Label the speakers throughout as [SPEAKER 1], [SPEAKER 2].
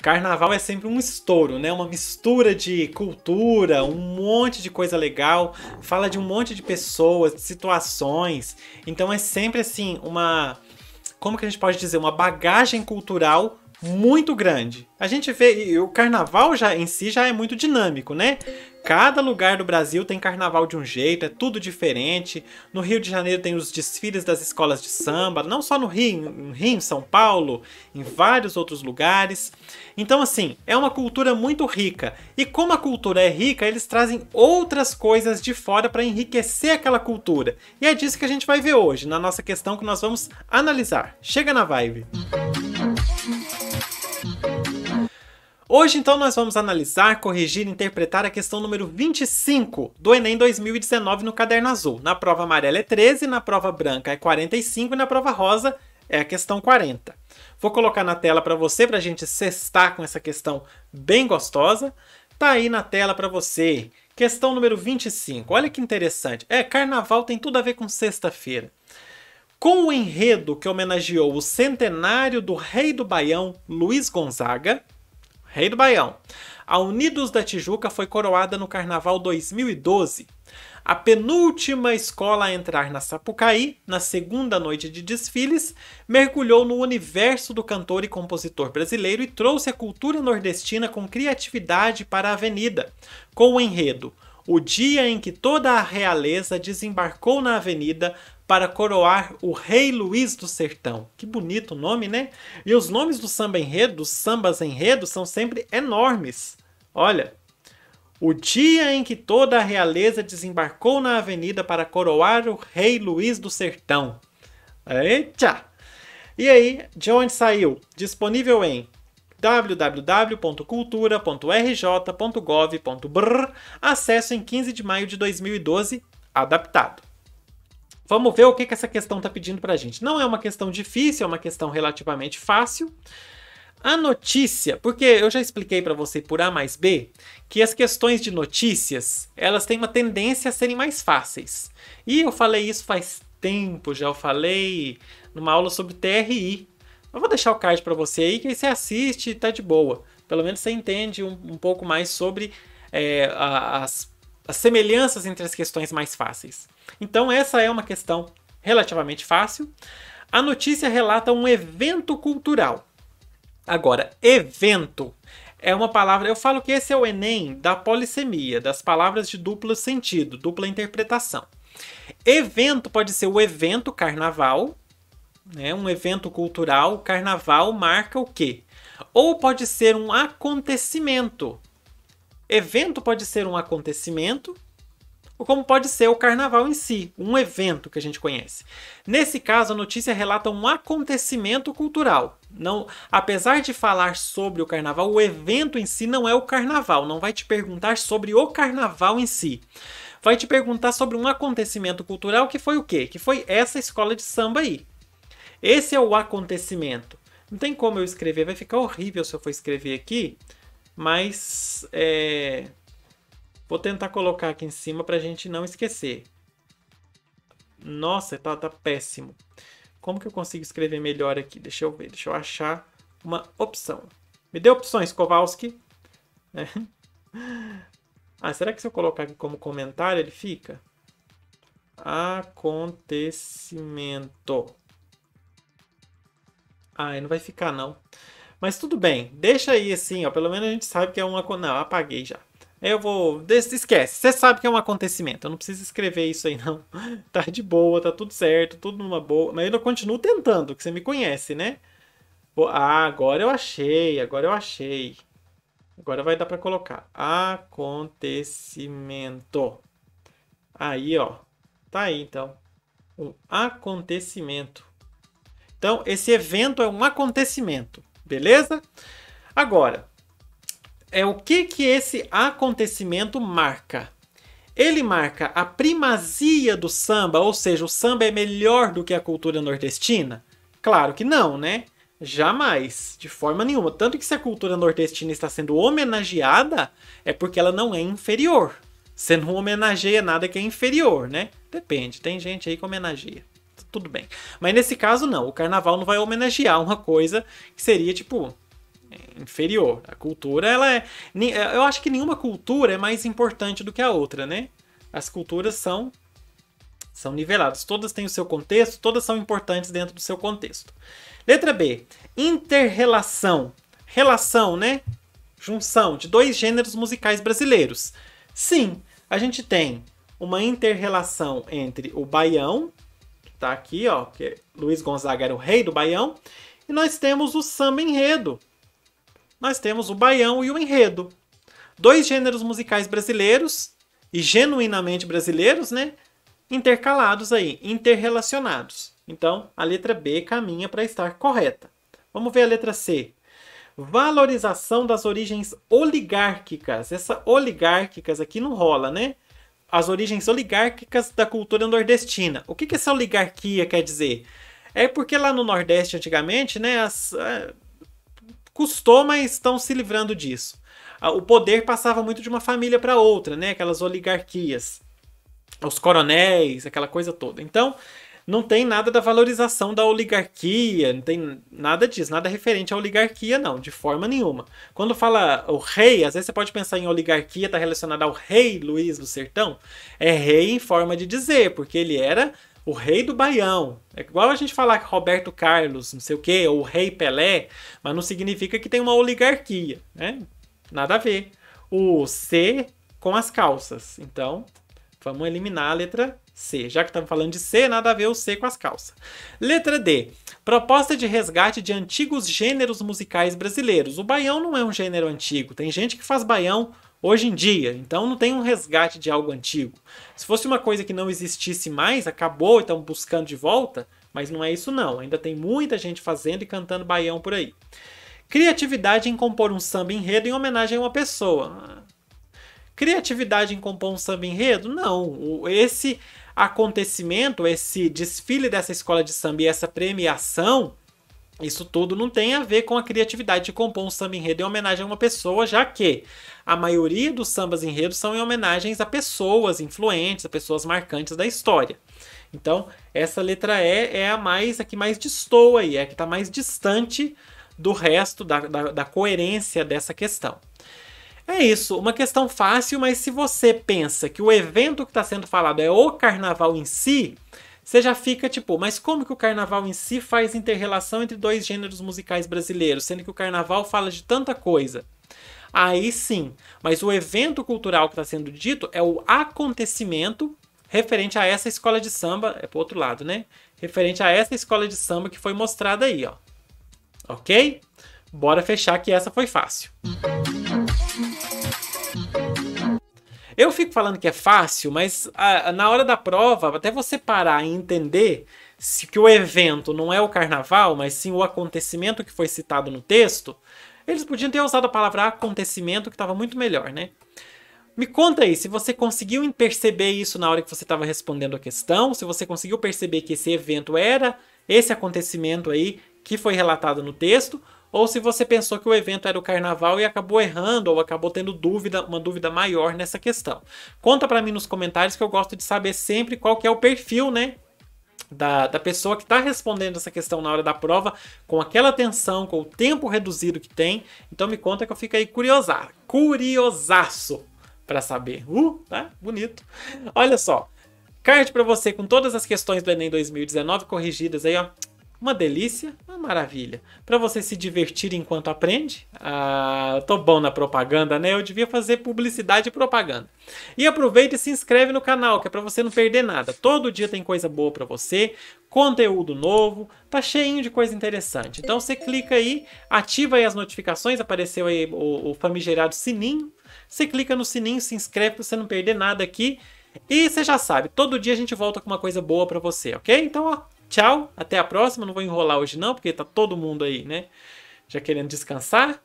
[SPEAKER 1] Carnaval é sempre um estouro, né? Uma mistura de cultura, um monte de coisa legal, fala de um monte de pessoas, de situações. Então é sempre assim uma como que a gente pode dizer, uma bagagem cultural muito grande. A gente vê, o carnaval já em si já é muito dinâmico, né? Cada lugar do Brasil tem carnaval de um jeito, é tudo diferente. No Rio de Janeiro tem os desfiles das escolas de samba, não só no Rio, no Rio, em São Paulo, em vários outros lugares. Então, assim, é uma cultura muito rica. E como a cultura é rica, eles trazem outras coisas de fora para enriquecer aquela cultura. E é disso que a gente vai ver hoje, na nossa questão que nós vamos analisar. Chega na vibe! Música Hoje, então, nós vamos analisar, corrigir e interpretar a questão número 25 do Enem 2019 no Caderno Azul. Na prova amarela é 13, na prova branca é 45 e na prova rosa é a questão 40. Vou colocar na tela para você, para a gente cestar com essa questão bem gostosa. Tá aí na tela para você. Questão número 25. Olha que interessante. É, carnaval tem tudo a ver com sexta-feira. Com o enredo que homenageou o centenário do rei do Baião, Luiz Gonzaga, rei do Baião. A Unidos da Tijuca foi coroada no Carnaval 2012. A penúltima escola a entrar na Sapucaí, na segunda noite de desfiles, mergulhou no universo do cantor e compositor brasileiro e trouxe a cultura nordestina com criatividade para a avenida, com o enredo o dia em que toda a realeza desembarcou na avenida para coroar o Rei Luiz do Sertão. Que bonito nome, né? E os nomes do samba enredo, dos sambas enredo, são sempre enormes. Olha, o dia em que toda a realeza desembarcou na avenida para coroar o Rei Luiz do Sertão. Eita! E aí, de onde saiu? Disponível em www.cultura.rj.gov.br, acesso em 15 de maio de 2012, adaptado. Vamos ver o que, que essa questão está pedindo para a gente. Não é uma questão difícil, é uma questão relativamente fácil. A notícia, porque eu já expliquei para você por A mais B que as questões de notícias elas têm uma tendência a serem mais fáceis. E eu falei isso faz tempo, já eu falei numa aula sobre TRI, eu vou deixar o card para você aí, que aí você assiste e tá de boa. Pelo menos você entende um, um pouco mais sobre é, as, as semelhanças entre as questões mais fáceis. Então, essa é uma questão relativamente fácil. A notícia relata um evento cultural. Agora, evento é uma palavra. Eu falo que esse é o Enem da polissemia, das palavras de duplo sentido, dupla interpretação. Evento pode ser o evento carnaval, né? Um evento cultural, carnaval marca o quê? Ou pode ser um acontecimento. Evento pode ser um acontecimento, ou como pode ser o carnaval em si, um evento que a gente conhece. Nesse caso, a notícia relata um acontecimento cultural. Não, apesar de falar sobre o carnaval, o evento em si não é o carnaval, não vai te perguntar sobre o carnaval em si. Vai te perguntar sobre um acontecimento cultural que foi o quê? Que foi essa escola de samba aí. Esse é o acontecimento. Não tem como eu escrever, vai ficar horrível se eu for escrever aqui, mas é, vou tentar colocar aqui em cima para a gente não esquecer. Nossa, tá, tá péssimo. Como que eu consigo escrever melhor aqui? Deixa eu ver, deixa eu achar uma opção. Me dê opções, Kowalski. É. Ah, será que se eu colocar aqui como comentário ele fica? Acontecimento. Ah, não vai ficar não. Mas tudo bem, deixa aí assim, ó. Pelo menos a gente sabe que é uma. Não, apaguei já. Eu vou. Esquece. Você sabe que é um acontecimento. Eu não preciso escrever isso aí, não. Tá de boa, tá tudo certo, tudo numa boa. Mas eu ainda continuo tentando, que você me conhece, né? Ah, agora eu achei, agora eu achei. Agora vai dar para colocar. Acontecimento. Aí, ó. Tá aí, então. Um acontecimento. Então, esse evento é um acontecimento, beleza? Agora, é o que que esse acontecimento marca? Ele marca a primazia do samba, ou seja, o samba é melhor do que a cultura nordestina? Claro que não, né? Jamais, de forma nenhuma. Tanto que se a cultura nordestina está sendo homenageada, é porque ela não é inferior. Você não homenageia nada que é inferior, né? Depende, tem gente aí que homenageia. Tá tudo bem. Mas nesse caso, não. O carnaval não vai homenagear uma coisa que seria, tipo, inferior. A cultura, ela é. Eu acho que nenhuma cultura é mais importante do que a outra, né? As culturas são. São niveladas. Todas têm o seu contexto, todas são importantes dentro do seu contexto. Letra B. Interrelação. Relação, né? Junção de dois gêneros musicais brasileiros. Sim, a gente tem uma interrelação entre o baião, tá aqui, ó, que Luiz Gonzaga era o rei do Baião, e nós temos o samba enredo. Nós temos o Baião e o enredo. Dois gêneros musicais brasileiros e genuinamente brasileiros, né? Intercalados aí, interrelacionados. Então, a letra B caminha para estar correta. Vamos ver a letra C. Valorização das origens oligárquicas. Essa oligárquicas aqui não rola, né? as origens oligárquicas da cultura nordestina. O que, que essa oligarquia quer dizer? É porque lá no Nordeste, antigamente, né, as, é, custou, mas estão se livrando disso. Ah, o poder passava muito de uma família para outra, né? Aquelas oligarquias, os coronéis, aquela coisa toda. Então, não tem nada da valorização da oligarquia, não tem nada disso, nada referente à oligarquia, não, de forma nenhuma. Quando fala o rei, às vezes você pode pensar em oligarquia, está relacionada ao rei Luiz do Sertão. É rei em forma de dizer, porque ele era o rei do Baião. É igual a gente falar que Roberto Carlos, não sei o quê, ou o rei Pelé, mas não significa que tem uma oligarquia, né? Nada a ver. O C com as calças. Então, vamos eliminar a letra C. Já que estamos falando de C, nada a ver o C com as calças. Letra D. Proposta de resgate de antigos gêneros musicais brasileiros. O baião não é um gênero antigo. Tem gente que faz baião hoje em dia, então não tem um resgate de algo antigo. Se fosse uma coisa que não existisse mais, acabou e estão buscando de volta, mas não é isso não. Ainda tem muita gente fazendo e cantando baião por aí. Criatividade em compor um samba enredo em homenagem a uma pessoa. Criatividade em compor um samba enredo? Não. Esse acontecimento, esse desfile dessa escola de samba e essa premiação, isso tudo não tem a ver com a criatividade de compor um samba enredo em homenagem a uma pessoa, já que a maioria dos sambas enredos são em homenagens a pessoas influentes, a pessoas marcantes da história. Então, essa letra E é a mais a que mais distoa e é a que está mais distante do resto da, da, da coerência dessa questão. É isso, uma questão fácil, mas se você pensa que o evento que está sendo falado é o carnaval em si, você já fica tipo, mas como que o carnaval em si faz interrelação entre dois gêneros musicais brasileiros, sendo que o carnaval fala de tanta coisa? Aí sim, mas o evento cultural que está sendo dito é o acontecimento referente a essa escola de samba, é pro outro lado, né? Referente a essa escola de samba que foi mostrada aí, ó. Ok? Bora fechar que essa foi fácil. Música Eu fico falando que é fácil, mas a, ah, a, na hora da prova, até você parar e entender se, que o evento não é o carnaval, mas sim o acontecimento que foi citado no texto, eles podiam ter usado a palavra acontecimento, que estava muito melhor, né? Me conta aí, se você conseguiu perceber isso na hora que você estava respondendo a questão, se você conseguiu perceber que esse evento era esse acontecimento aí que foi relatado no texto, ou se você pensou que o evento era o carnaval e acabou errando ou acabou tendo dúvida, uma dúvida maior nessa questão. Conta para mim nos comentários que eu gosto de saber sempre qual que é o perfil, né? Da, da pessoa que está respondendo essa questão na hora da prova, com aquela atenção, com o tempo reduzido que tem. Então me conta que eu fico aí curiosa, curiosaço para saber. Uh, tá? Bonito. Olha só. Card para você com todas as questões do Enem 2019 corrigidas aí, ó. Uma delícia, uma maravilha. Para você se divertir enquanto aprende. Ah, tô bom na propaganda, né? Eu devia fazer publicidade e propaganda. E aproveita e se inscreve no canal, que é para você não perder nada. Todo dia tem coisa boa para você, conteúdo novo, tá cheinho de coisa interessante. Então você clica aí, ativa aí as notificações, apareceu aí o, o famigerado sininho. Você clica no sininho, se inscreve para você não perder nada aqui. E você já sabe, todo dia a gente volta com uma coisa boa para você, ok? Então, ó, Tchau, até a próxima. Não vou enrolar hoje não, porque tá todo mundo aí, né? Já querendo descansar.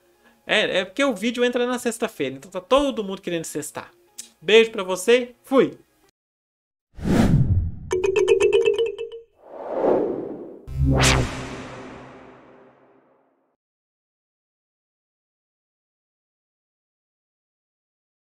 [SPEAKER 1] É, é porque o vídeo entra na sexta-feira, então tá todo mundo querendo sextar. Beijo para você. Fui.